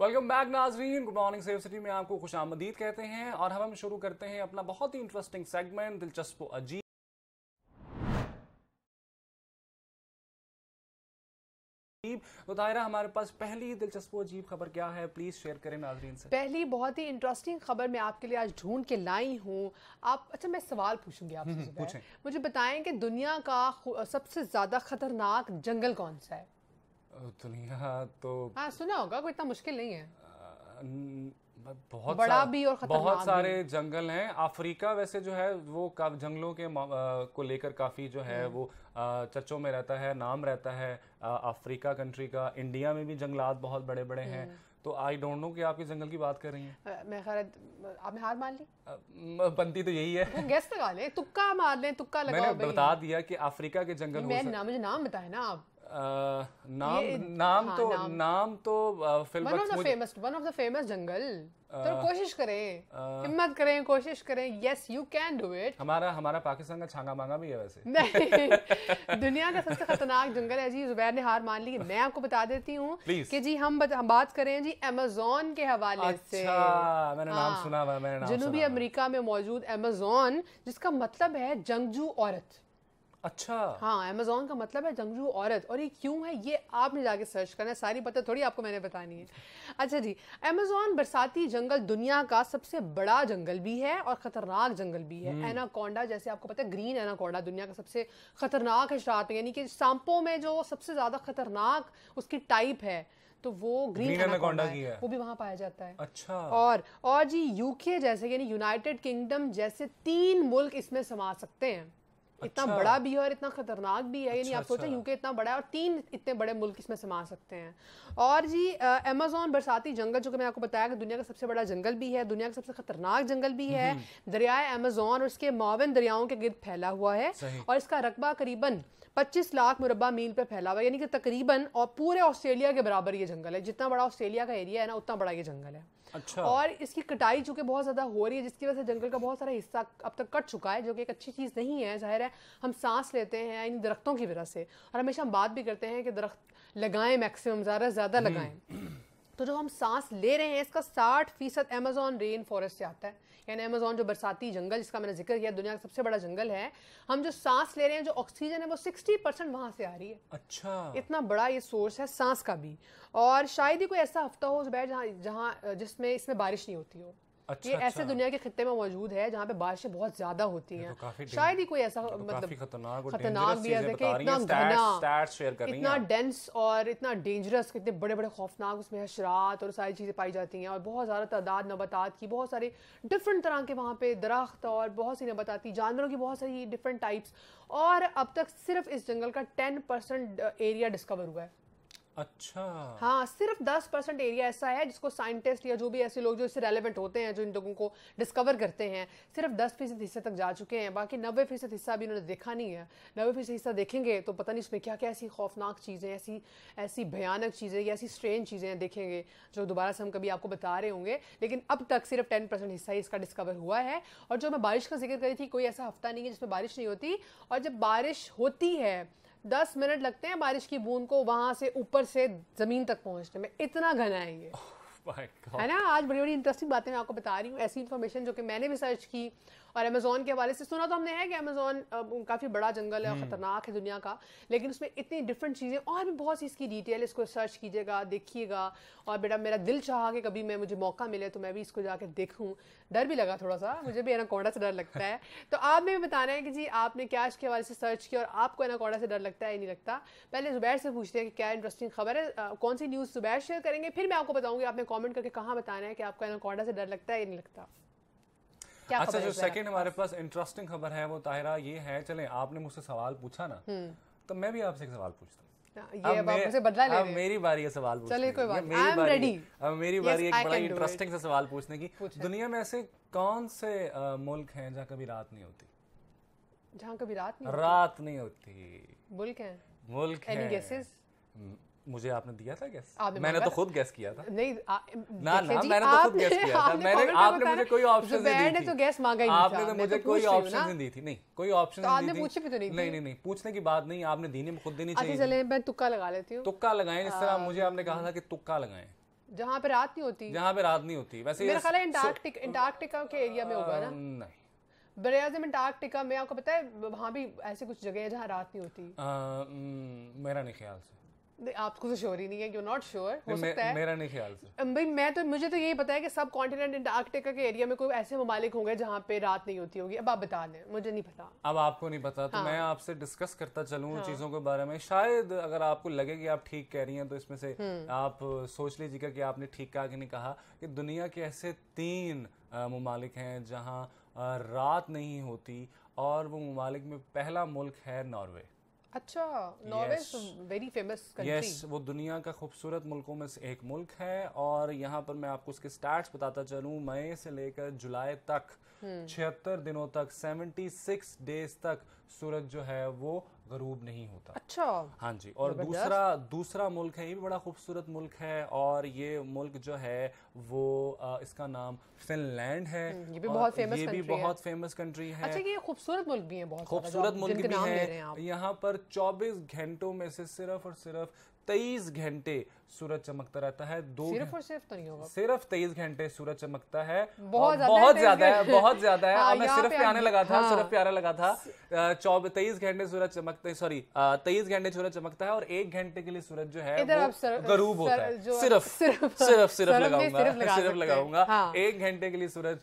Welcome back नाजरीन good morning safe city में आपको खुश आमदीद कहते हैं और हम शुरू करते हैं अपना बहुत ही इंटरेस्टिंग सेगमेंट दिलचस्प अजीब तो दायरा हमारे पास पहली दिलचस्प अजीब खबर क्या है प्लीज शेयर करें नाजरीन से पहली बहुत ही इंटरेस्टिंग खबर मैं आपके लिए आज ढूंढ के लाई हूँ आप अच्छा मैं सवाल पूछूंगी आपसे हम्म, हम्म, मुझे बताएं कि दुनिया का सबसे ज्यादा खतरनाक जंगल कौन सा है दुनिया तो हाँ सुना होगा कोई इतना मुश्किल नहीं है बहुत बड़ा सा, भी और बहुत सारे भी। जंगल हैं अफ्रीका वैसे जो है वो जंगलों के आ, को लेकर काफ़ी जो है हम्म। वो आ, चर्चों में रहता है नाम रहता है अफ्रीका कंट्री का इंडिया में भी जंगलात बहुत बड़े बड़े हैं हम्म। तो आई डोंट नो कि आप आपके जंगल की बात कर रही हैं मैं खैर आपने हार मान ली बनती तो यही है गैस लगा ले तुक्का मार ले तुक्का लगा मैंने बता दिया कि अफ्रीका के जंगल मैं ना मुझे नाम बताए ना आप हाँ, तो- नाम नाम तो नाम, तो film one of the famous one of the famous जंगल तो कोशिश करें हिम्मत करें कोशिश करें yes you can do it हमारा हमारा पाकिस्तान का छांगा मांगा भी है वैसे दुनिया का सबसे खतरनाक जंगल है जी जुबैर ने हार मान ली मैं आपको बता देती हूँ कि जी हम, हम बात करें जी अमेजोन के हवाले अच्छा, से मैंने नाम हाँ। सुना हुआ मैंने नाम जनूबी अमेरिका में मौजूद अमेजोन जिसका मतलब है जंगजू औरत अच्छा हाँ अमेजोन का मतलब है जंगजू औरत और ये क्यों है ये आपने जाके सर्च करना है सारी पता थोड़ी आपको मैंने बतानी है अच्छा जी अमेजोन बरसाती जंगल दुनिया का सबसे बड़ा जंगल भी है और खतरनाक जंगल भी है हम्म। एनाकोंडा जैसे आपको पता है ग्रीन एनाकोंडा दुनिया का सबसे खतरनाक हशरात यानी कि सांपों में जो सबसे ज्यादा खतरनाक उसकी टाइप है तो वो ग्रीन, एनाकोंडा है, है वो भी वहां पाया जाता है अच्छा और और जी यूके जैसे यानी यूनाइटेड किंगडम जैसे तीन मुल्क इसमें समा सकते हैं इतना अच्छा। बड़ा भी है और इतना खतरनाक भी है यानी अच्छा, आप सोचें अच्छा। यूके इतना बड़ा है और तीन इतने बड़े मुल्क इसमें समा सकते हैं और जी अमेजोन बरसाती जंगल जो कि मैंने आपको बताया कि दुनिया का सबसे बड़ा जंगल भी है दुनिया का सबसे खतरनाक जंगल भी है हम्म। दरियाए अमेजोन और इसके मावन दरियाओं के गिरद फैला हुआ है और इसका रकबा करीबन 25 लाख मुरबा मील पर फैला हुआ यानी कि तकरीबन और पूरे ऑस्ट्रेलिया के बराबर ये जंगल है जितना बड़ा ऑस्ट्रेलिया का एरिया है ना उतना बड़ा ये जंगल है अच्छा और इसकी कटाई चूंकि बहुत ज़्यादा हो रही है जिसकी वजह से जंगल का बहुत सारा हिस्सा अब तक कट चुका है जो कि एक अच्छी चीज़ नहीं है ज़ाहिर है हम सांस लेते हैं इन दरख्तों की वजह से और हमेशा हम बात भी करते हैं कि दरख्त लगाएं मैक्सिमम ज़्यादा से ज़्यादा हम्म। लगाएं तो जो हम सांस ले रहे हैं इसका साठ फीसद अमेजोन रेन फॉरेस्ट से आता है यानी अमेजोन जो बरसाती जंगल जिसका मैंने जिक्र किया दुनिया का सबसे बड़ा जंगल है हम जो सांस ले रहे हैं जो ऑक्सीजन है वो सिक्सटी परसेंट वहाँ से आ रही है अच्छा इतना बड़ा ये सोर्स है सांस का भी और शायद ही कोई ऐसा हफ्ता हो बैठ जहाँ जहाँ जिसमें इसमें बारिश नहीं होती हो अच्छा, ये अच्छा। ऐसे दुनिया के खत्ते में मौजूद है जहाँ पे बारिशें बहुत ज्यादा होती तो हैं तो शायद ही कोई ऐसा तो मतलब खतरनाक खतरनाक भी है कि इतना घना इतना डेंस और इतना डेंजरस कितने बड़े बड़े खौफनाक उसमें हशरात और सारी चीज़ें पाई जाती हैं और बहुत ज़्यादा तादाद नबतात की बहुत सारे डिफरेंट तरह के वहाँ पे दरख्त और बहुत सी नबताती जानवरों की बहुत सारी डिफरेंट टाइप्स और अब तक सिर्फ इस जंगल का टेन परसेंट एरिया डिस्कवर हुआ है अच्छा हाँ सिर्फ दस परसेंट एरिया ऐसा है जिसको साइंटिस्ट या जो भी ऐसे लोग जो इससे रेलिवेंट होते हैं जो इन लोगों को डिस्कवर करते हैं सिर्फ दस फीसद हिस्से तक जा चुके हैं बाकी नब्बे फीसद हिस्सा अभी उन्होंने देखा नहीं है नब्बे फीसद हिस्सा देखेंगे तो पता नहीं इसमें क्या क्या ऐसी खौफनाक चीज़ें ऐसी ऐसी भयानक चीज़ें या ऐसी स्ट्रेन चीज़ें देखेंगे जो दोबारा से हम कभी आपको बता रहे होंगे लेकिन अब तक सिर्फ टेन परसेंट हिस्सा ही इसका डिस्कवर हुआ है और जो मैं बारिश का जिक्र करी थी कोई ऐसा हफ्ता नहीं है जिसमें बारिश नहीं होती और जब बारिश होती है दस मिनट लगते हैं बारिश की बूंद को वहां से ऊपर से जमीन तक पहुंचने में इतना घना है ये oh है ना आज बड़ी बड़ी इंटरेस्टिंग बातें मैं आपको बता रही हूँ ऐसी इन्फॉर्मेशन जो कि मैंने भी सर्च की और अमेजोन के हवाले से सुना तो हमने है कि अमेजोन काफ़ी बड़ा जंगल है हम्म। ख़तरनाक है दुनिया का लेकिन उसमें इतनी डिफरेंट चीज़ें और भी बहुत सी इसकी डिटेल इसको सर्च कीजिएगा देखिएगा और बेटा मेरा दिल चाह कि कभी मैं मुझे मौका मिले तो मैं भी इसको जाके देखूँ डर भी लगा थोड़ा सा मुझे भी एनाकोडा से डर लगता है तो आप भी बताना है कि जी आपने क्या इसके हवाले से सर्च किया और आपको एनाकोडा से डर लगता है नहीं लगता पहले जुबैर से पूछते हैं कि क्या इंटरेस्टिंग खबर है कौन सी न्यूज़ जुबैर शेयर करेंगे फिर मैं आपको बताऊँगी आपने कॉमेंट करके कहाँ बताना है कि आपको एनाकोडा से डर लगता है या नहीं लगता अच्छा जो सेकंड हमारे पास इंटरेस्टिंग खबर है वो ताहिरा ये है चले आपने मुझसे सवाल पूछा ना हम्म। तो मैं भी आपसे एक सवाल पूछता हूँ हाँ, ये अब आप बदला ले मेरी बारी है सवाल चलिए कोई बात मेरी बारी अब मेरी बारी एक बड़ा इंटरेस्टिंग सवाल पूछने की दुनिया में ऐसे कौन से मुल्क हैं जहाँ कभी रात नहीं होती जहाँ कभी रात नहीं रात नहीं होती मुल्क हैं मुल्क हैं मुझे आपने दिया था गैस मैंने तो खुद गैस किया था नहीं आ, ना ना मैंने तो खुद गैस किया था मैंने आपने मुझे कोई ऑप्शन नहीं दी तो गैस मांगा ही आपने तो मुझे तो कोई ऑप्शन नहीं दी थी नहीं कोई ऑप्शन तो नहीं आपने पूछे भी तो नहीं नहीं नहीं पूछने की बात नहीं आपने देने में खुद देनी अच्छा, चाहिए चले मैं तुक्का लगा लेती हूँ तुक्का लगाएं इस तरह मुझे आपने कहा था कि तुक्का लगाएं जहाँ पे रात नहीं होती जहाँ पे रात नहीं होती वैसे मेरा ख्याल है अंटार्कटिक अंटार्कटिका के एरिया में होगा ना नहीं बर अजम अंटार्कटिका में आपको पता है वहाँ भी ऐसे कुछ जगह है जहाँ रात नहीं होती हम्म, मेरा नहीं ख्याल से आपको तो श्योर ही नहीं है यू नॉट श्योर हो सकता है मेरा नहीं ख्याल से भाई मैं तो मुझे तो यही पता है कि सब कॉन्टिनेंट अंटार्कटिका के एरिया में कोई ऐसे ममालिक होंगे जहाँ पे रात नहीं होती होगी अब आप बता दें मुझे नहीं पता अब आपको नहीं पता तो मैं हाँ। आपसे डिस्कस करता चलूँ हाँ। चीज़ों के बारे में शायद अगर आपको लगे कि आप ठीक कह रही हैं तो इसमें से हम्म। आप सोच लीजिएगा कि आपने ठीक कहा कि नहीं कहा कि दुनिया के ऐसे तीन ममालिक हैं जहाँ रात नहीं होती और वो ममालिक में पहला मुल्क है नॉर्वे अच्छा नॉर्वे वेरी फेमस यस वो दुनिया का खूबसूरत मुल्कों में से एक मुल्क है और यहाँ पर मैं आपको उसके स्टार्ट बताता चलूँ मई से लेकर जुलाई तक हम्म। छिहत्तर दिनों तक सेवेंटी सिक्स डेज तक सूरज जो है वो गरूब नहीं होता अच्छा हाँ जी और दूसरा दूसरा मुल्क है ये भी बड़ा खूबसूरत मुल्क है और ये मुल्क जो है वो आ, इसका नाम फिनलैंड है हम्म, ये भी बहुत फेमस ये भी बहुत फेमस कंट्री है अच्छा ये खूबसूरत मुल्क भी है बहुत खूबसूरत मुल्क भी है यहाँ पर चौबीस घंटों में से सिर्फ और सिर्फ तेईस घंटे सूरज चमकता रहता है दो सिर्फ और सिर्फ तो नहीं होगा सिर्फ तेईस घंटे सूरज चमकता है बहुत ज्यादा है बहुत ज्यादा है हाँ, मैं सिर्फ प्याने लगा था हाँ। सिर्फ प्यारा लगा था चौबीस तेईस घंटे सूरज चमकते सॉरी तेईस घंटे सूरज चमकता है और एक घंटे के लिए सूरज जो है गरूब होता है सिर्फ सिर्फ सिर्फ सिर्फ लगाऊंगा सिर्फ लगाऊंगा हाँ। एक घंटे के लिए सूरज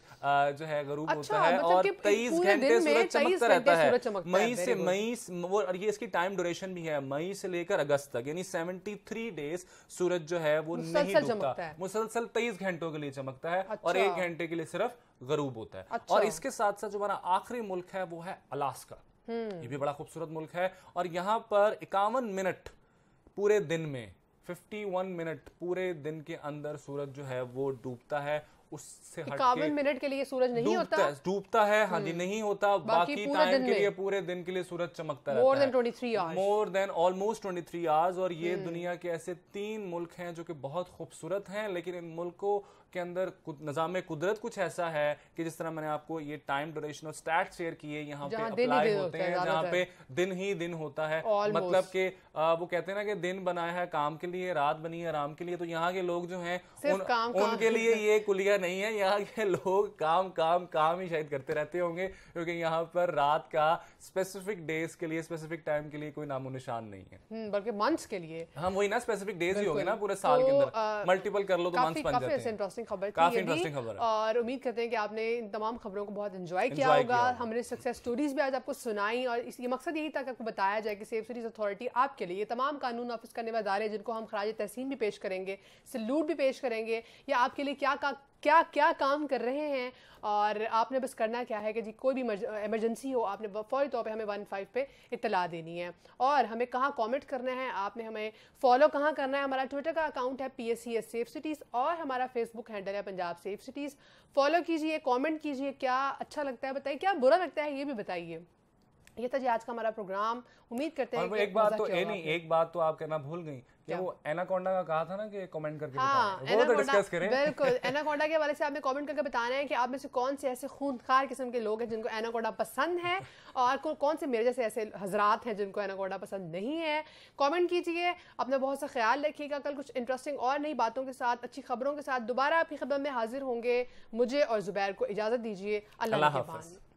जो है गरूब अच्छा, होता है मतलब और तेईस घंटे सूरज चमकता रहता है मई से मई और ये इसकी टाइम ड्यूरेशन भी है मई से लेकर अगस्त तक यानी सेवन थ्री डेज सूरज जो है वो नहीं डूबता मुसलसल तेईस घंटों के लिए चमकता है अच्छा। और एक घंटे के लिए सिर्फ गरूब होता है अच्छा। और इसके साथ साथ जो हमारा आखिरी मुल्क है वो है अलास्का हम्म। ये भी बड़ा खूबसूरत मुल्क है और यहाँ पर इक्यावन मिनट पूरे दिन में 51 मिनट पूरे दिन के अंदर सूरज जो है वो डूबता है उससे इक्यावन मिनट के लिए सूरज नहीं होता है डूबता है हाँ जी हम्म। नहीं होता बाकी टाइम के लिए पूरे दिन के लिए सूरज चमकता more than twenty three hours more than almost twenty three hours और ये हम्म। दुनिया के ऐसे तीन मुल्क हैं जो कि बहुत खूबसूरत हैं लेकिन इन मुल्कों के अंदर निज़ाम कुदरत कुछ ऐसा है कि जिस तरह मैंने आपको ये टाइम ड्यूरेशन और स्टैट शेयर किए यहाँ पे अप्लाई होते हैं जहाँ पे दिन ही दिन होता है मतलब के वो कहते हैं ना कि दिन बनाया है काम के लिए रात बनी है आराम के लिए तो यहाँ के लोग जो है उनके लिए ये कुलिया नहीं है यहाँ के लोग काम काम काम ही शायद करते रहते होंगे क्योंकि यहाँ पर रात का स्पेसिफिक डेज के लिए स्पेसिफिक टाइम के लिए कोई नामो निशान नहीं है हम्म, बल्कि मंथ्स के लिए हम हाँ, वही ना स्पेसिफिक डेज ही होंगे ना पूरे साल के तो, अंदर मल्टीपल कर लो तो मंथ्स बन जाते हैं इंटरेस्टिंग खबर काफी इंटरेस्टिंग खबर और उम्मीद करते हैं कि आपने इन तमाम खबरों को बहुत एंजॉय किया होगा हमने सक्सेस स्टोरीज भी आज आपको सुनाई और ये मकसद यही था कि आपको बताया जाए कि सेफ सिटीज अथॉरिटी आपके लिए तमाम कानून ऑफिस करने वाले अदारे जिनको हम खराज तहसीन भी पेश करेंगे सल्यूट भी पेश करेंगे या आपके लिए क्या क्या क्या काम कर रहे हैं और आपने बस करना क्या है कि जी कोई भी इमरजेंसी हो आपने फौरी तौर पे हमें वन फाइव पे इतला देनी है और हमें कहाँ कमेंट करना है आपने हमें फॉलो कहाँ करना है हमारा ट्विटर का अकाउंट है P S C S safe cities और हमारा फेसबुक हैंडल है पंजाब सेफ सिटीज़ फॉलो कीजिए कॉमेंट कीजिए क्या अच्छा लगता है बताइए क्या बुरा लगता है ये भी बताइए ये था जी आज का हमारा प्रोग्राम उम्मीद करते हैं एक बात तो नहीं एक बात तो आप कहना भूल गई क्या? वो एनाकोंडा का कहा था ना कि कमेंट करके हाँ, वो तो डिस्कस करें बिल्कुल एनाकोंडा के हवाले से आपने कमेंट करके बताना है कि आप में से कौन से ऐसे खूनखार किस्म के लोग हैं जिनको एनाकोंडा पसंद है और कौन से मेरे जैसे ऐसे हजरात हैं जिनको एनाकोंडा पसंद नहीं है कमेंट कीजिए अपना बहुत सा ख्याल रखिएगा कल कुछ इंटरेस्टिंग और नई बातों के साथ अच्छी खबरों के साथ दोबारा आपकी खबर में हाजिर होंगे मुझे और जुबैर को इजाज़त दीजिए अल्लाह हाफिज़